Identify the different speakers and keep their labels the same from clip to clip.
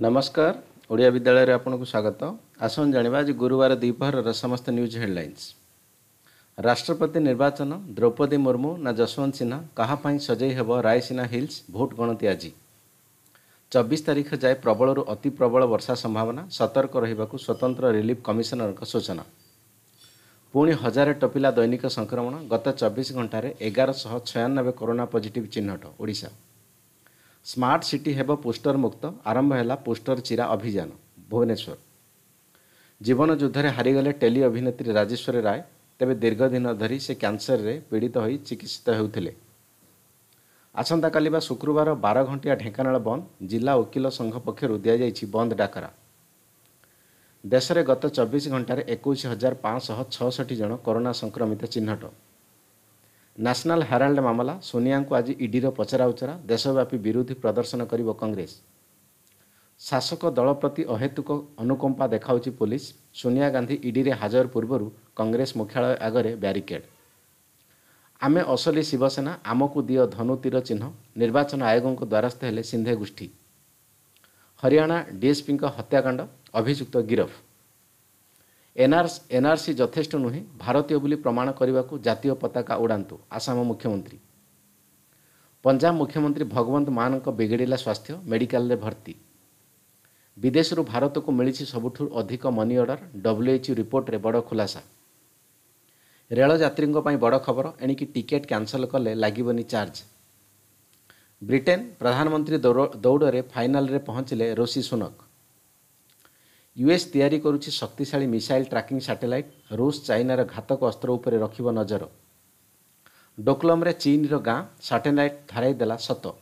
Speaker 1: ନମସ୍କାର ଓଡ଼ିଆ ବିଦ୍ୟାଳୟରେ ଆପଣଙ୍କୁ ସ୍ୱାଗତ ଆସନ୍ତୁ ଜାଣିବା ଆଜି ଗୁରୁବାର ଦ୍ୱିପହରର ସମସ୍ତ ନ୍ୟୁଜ୍ ହେଡ଼ଲାଇନ୍ସ ରାଷ୍ଟ୍ରପତି ନିର୍ବାଚନ ଦ୍ରୌପଦୀ ମୁର୍ମୁ ନା ଯଶୋନ୍ତ ସିହ୍ନା କାହା ପାଇଁ ସଜେଇ ହେବ ରାଇସିନା ହିଲ୍ସ ଭୋଟ୍ ଗଣତି ଆଜି ଚବିଶ ତାରିଖ ଯାଏ ପ୍ରବଳରୁ ଅତି ପ୍ରବଳ ବର୍ଷା ସମ୍ଭାବନା ସତର୍କ ରହିବାକୁ ସ୍ୱତନ୍ତ୍ର ରିଲିଫ୍ କମିଶନରଙ୍କ ସୂଚନା ପୁଣି ହଜାରେ ଟପିଲା ଦୈନିକ ସଂକ୍ରମଣ ଗତ ଚବିଶ ଘଣ୍ଟାରେ ଏଗାର ଶହ ଛୟାନବେ କରୋନା ପଜିଟିଭ୍ ଚିହ୍ନଟ ଓଡ଼ିଶା ସ୍ମାର୍ଟ ସିଟି ହେବ ପୋଷ୍ଟର ମୁକ୍ତ ଆରମ୍ଭ ହେଲା ପୋଷ୍ଟର ଚିରା ଅଭିଯାନ ଭୁବନେଶ୍ୱର ଜୀବନ ଯୁଦ୍ଧରେ ହାରିଗଲେ ଟେଲି ଅଭିନେତ୍ରୀ ରାଜେଶ୍ୱରୀ ରାୟ ତେବେ ଦୀର୍ଘ ଦିନ ଧରି ସେ କ୍ୟାନ୍ସରରେ ପୀଡ଼ିତ ହୋଇ ଚିକିତ୍ସିତ ହେଉଥିଲେ ଆସନ୍ତାକାଲି ବା ଶୁକ୍ରବାର ବାର ଘଣ୍ଟିଆ ଢେଙ୍କାନାଳ ବନ୍ଦ ଜିଲ୍ଲା ଓକିଲ ସଂଘ ପକ୍ଷରୁ ଦିଆଯାଇଛି ବନ୍ଦ ଡାକରା ଦେଶରେ ଗତ ଚବିଶ ଘଣ୍ଟାରେ ଏକୋଇଶ ହଜାର ପାଞ୍ଚଶହ ଛଅଷଠି ଜଣ କରୋନା ସଂକ୍ରମିତ ଚିହ୍ନଟ ନ୍ୟାସନାଲ୍ ହେରାଲ୍ଡ ମାମଲା ସୋନିଆଙ୍କୁ ଆଜି ଇଡିର ପଚରାଉଚରା ଦେଶବ୍ୟାପୀ ବିରୋଧୀ ପ୍ରଦର୍ଶନ କରିବ କଂଗ୍ରେସ ଶାସକ ଦଳ ପ୍ରତି ଅହେତୁକ ଅନୁକମ୍ପା ଦେଖାଉଛି ପୋଲିସ ସୋନିଆ ଗାନ୍ଧୀ ଇଡିରେ ହାଜର ପୂର୍ବରୁ କଂଗ୍ରେସ ମୁଖ୍ୟାଳୟ ଆଗରେ ବ୍ୟାରିକେଡ୍ ଆମେ ଅସଲି ଶିବସେନା ଆମକୁ ଦିଅ ଧନୁତୀର ଚିହ୍ନ ନିର୍ବାଚନ ଆୟୋଗଙ୍କ ଦ୍ୱାରସ୍ଥ ହେଲେ ସିନ୍ଧେ ଗୋଷ୍ଠୀ ହରିୟାଣା ଡିଏସ୍ପିଙ୍କ ହତ୍ୟାକାଣ୍ଡ ଅଭିଯୁକ୍ତ ଗିରଫ ଏନ୍ଆର୍ସି ଏନ୍ଆର୍ସି ଯଥେଷ୍ଟ ନୁହେଁ ଭାରତୀୟ ବୋଲି ପ୍ରମାଣ କରିବାକୁ ଜାତୀୟ ପତାକା ଉଡ଼ାନ୍ତୁ ଆସାମ ମୁଖ୍ୟମନ୍ତ୍ରୀ ପଞ୍ଜାବ ମୁଖ୍ୟମନ୍ତ୍ରୀ ଭଗବନ୍ତ ମାନଙ୍କ ବିଗିଡ଼ିଲା ସ୍ୱାସ୍ଥ୍ୟ ମେଡିକାଲରେ ଭର୍ତ୍ତି ବିଦେଶରୁ ଭାରତକୁ ମିଳିଛି ସବୁଠୁ ଅଧିକ ମନି ଅର୍ଡ଼ର ଡବ୍ଲ୍ୟୁଏଚ୍ ୟୁ ରିପୋର୍ଟରେ ବଡ଼ ଖୁଲାସା ରେଳଯାତ୍ରୀଙ୍କ ପାଇଁ ବଡ଼ ଖବର ଏଣିକି ଟିକେଟ୍ କ୍ୟାନସଲ୍ କଲେ ଲାଗିବନି ଚାର୍ଜ ବ୍ରିଟେନ୍ ପ୍ରଧାନମନ୍ତ୍ରୀ ଦୌଡ଼ରେ ଫାଇନାଲ୍ରେ ପହଞ୍ଚିଲେ ରୋଷି ସୁନକ୍ ୟୁଏସ୍ ତିଆରି କରୁଛି ଶକ୍ତିଶାଳୀ ମିସାଇଲ୍ ଟ୍ରାକିଂ ସାଟେଲାଇଟ୍ ରୁଷ ଚାଇନାର ଘାତକ ଅସ୍ତ୍ର ଉପରେ ରଖିବ ନଜର ଡୋକଲମ୍ରେ ଚୀନ୍ର ଗାଁ ସାଟେଲାଇଟ୍ ଧାରାଇ ଦେଲା ସତ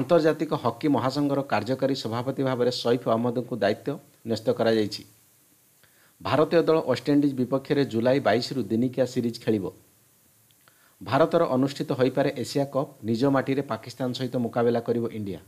Speaker 1: ଆନ୍ତର୍ଜାତିକ ହକି ମହାସଂଘର କାର୍ଯ୍ୟକାରୀ ସଭାପତି ଭାବରେ ସୈଫ୍ ଅହମ୍ମଦଙ୍କୁ ଦାୟିତ୍ୱ ନ୍ୟସ୍ତ କରାଯାଇଛି ଭାରତୀୟ ଦଳ ୱେଷ୍ଟଇଣ୍ଡିଜ୍ ବିପକ୍ଷରେ ଜୁଲାଇ ବାଇଶରୁ ଦିନିକିଆ ସିରିଜ୍ ଖେଳିବ ଭାରତର ଅନୁଷ୍ଠିତ ହୋଇପାରେ ଏସିଆ କପ୍ ନିଜ ମାଟିରେ ପାକିସ୍ତାନ ସହିତ ମୁକାବିଲା କରିବ ଇଣ୍ଡିଆ